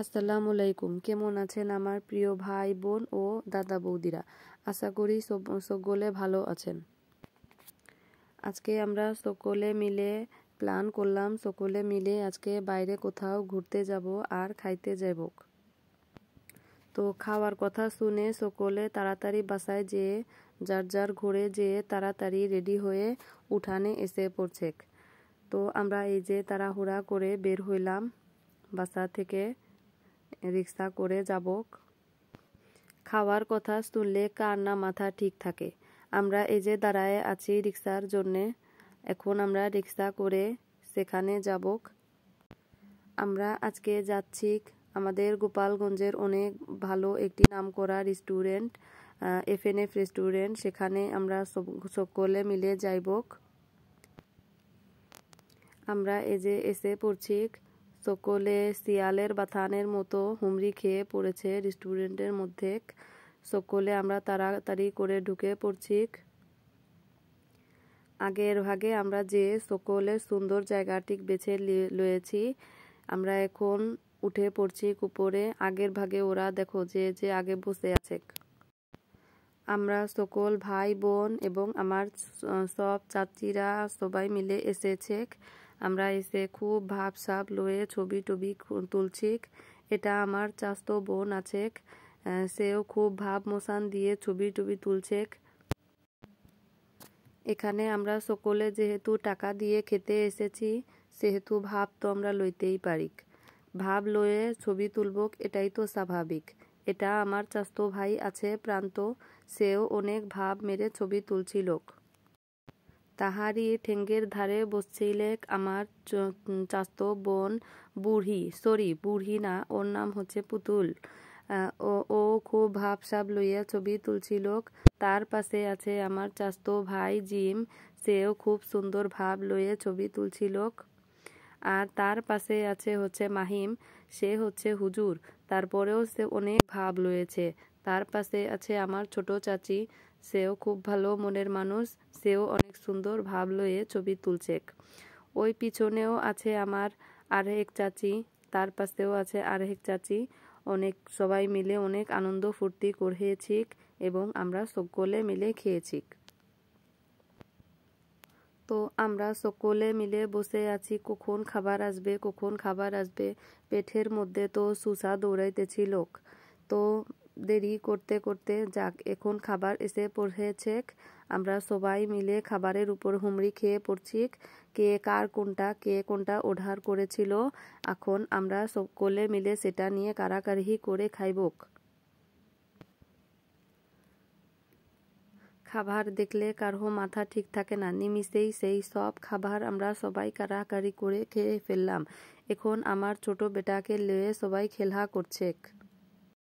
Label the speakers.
Speaker 1: আসসালামু আলাইকুম কেমন আছেন আমার প্রিয় ভাই বোন ও দাদা বৌদিরা আশা করি সকলে ভালো আছেন আজকে আমরা সকলে মিলে প্ল্যান করলাম সকলে মিলে আজকে বাইরে কোথাও ঘুরতে যাব আর খাইতে যাব তো খাওয়ার কথা শুনে সকলে তাড়াতাড়ি বাসায় যেয়ে যার যার ঘুরে যেয়ে তাড়াতাড়ি রেডি হয়ে উঠানে এসে পড়ছে তো আমরা এই যে তাড়াহুড়া করে বের হইলাম বাসা থেকে রিক্সা করে যাব খাওয়ার কথা শুনলে কার না মাথা ঠিক থাকে আমরা এই যে দাঁড়ায় আছি রিক্সার জন্যে এখন আমরা রিক্সা করে সেখানে যাব আমরা আজকে যাচ্ছি আমাদের গোপালগঞ্জের অনেক ভালো একটি নাম করা restaurant F N F restaurant সেখানে আমরা সকলে মিলে যাইব আমরা এই যে এসে পড়ছি সকলে শিয়ালের বাথানের মতো হুমড়ি খেয়ে পড়েছে রেস্টুরেন্টের মধ্যে সকলে আমরা তাড়াতাড়ি করে ঢুকে পড়ছি আগের ভাগে আমরা যে সকলের সুন্দর জায়গাটি বেছে লয়েছি আমরা এখন উঠে পড়ছি উপরে আগের ভাগে ওরা দেখো যে যে আগে বসে আছে আমরা সকল ভাই বোন এবং আমার সব চাচিরা সবাই মিলে এসেছে আমরা এসে খুব ভাব সাপ লয়ে ছবি টবি তুলছি এটা আমার চাস্ত বোন আছে সেও খুব ভাব মশান দিয়ে ছবি টবি তুলছে এখানে আমরা সকলে যেহেতু টাকা দিয়ে খেতে এসেছি সেহেতু ভাব তো আমরা লইতেই পারি ভাব লয়ে ছবি তুলব এটাই তো স্বাভাবিক এটা আমার চাস্ত ভাই আছে প্রান্ত সেও অনেক ভাব মেরে ছবি তুলছিল তাহারি ঠেঙ্গের ধারে বসছিলেক আমার চাস্ত বোন বুড়ি সরি বুড়ি না ওর নাম হচ্ছে পুতুল ও খুব সাব লইয়া ছবি তুলছিল তার পাশে আছে আমার চাস্ত ভাই জিম সেও খুব সুন্দর ভাব লইয়ে ছবি তুলছিল আর তার পাশে আছে হচ্ছে মাহিম সে হচ্ছে হুজুর তারপরেও সে অনেক ভাব লয়েছে তার পাশে আছে আমার ছোট চাচি সেও খুব ভালো মনের মানুষ সেও অনেক সুন্দর ভাব লয়ে ছবি তুলছে ওই পিছনেও আছে আমার আর এক চাচি তার পাশেও আছে আর এক চাচি অনেক সবাই মিলে অনেক আনন্দ ফুর্তি করেছি এবং আমরা সকলে মিলে খেয়েছি তো আমরা সকলে মিলে বসে আছি কখন খাবার আসবে কখন খাবার আসবে পেটের মধ্যে তো সুসা দৌড়াইতেছি লোক তো দেরি করতে করতে যাক এখন খাবার এসে পড়েছে আমরা সবাই মিলে খাবারের উপর হুমড়ি খেয়ে পড়ছি কে কার কোনটা কে কোনটা ওঢার করেছিল এখন আমরা সকলে মিলে সেটা নিয়ে কারাকারি করে খাইব খাবার দেখলে কারো মাথা ঠিক থাকে না নিমিষেই সেই সব খাবার আমরা সবাই কারাকারি করে খেয়ে ফেললাম এখন আমার ছোট বেটাকে লয়ে সবাই খেলা করছে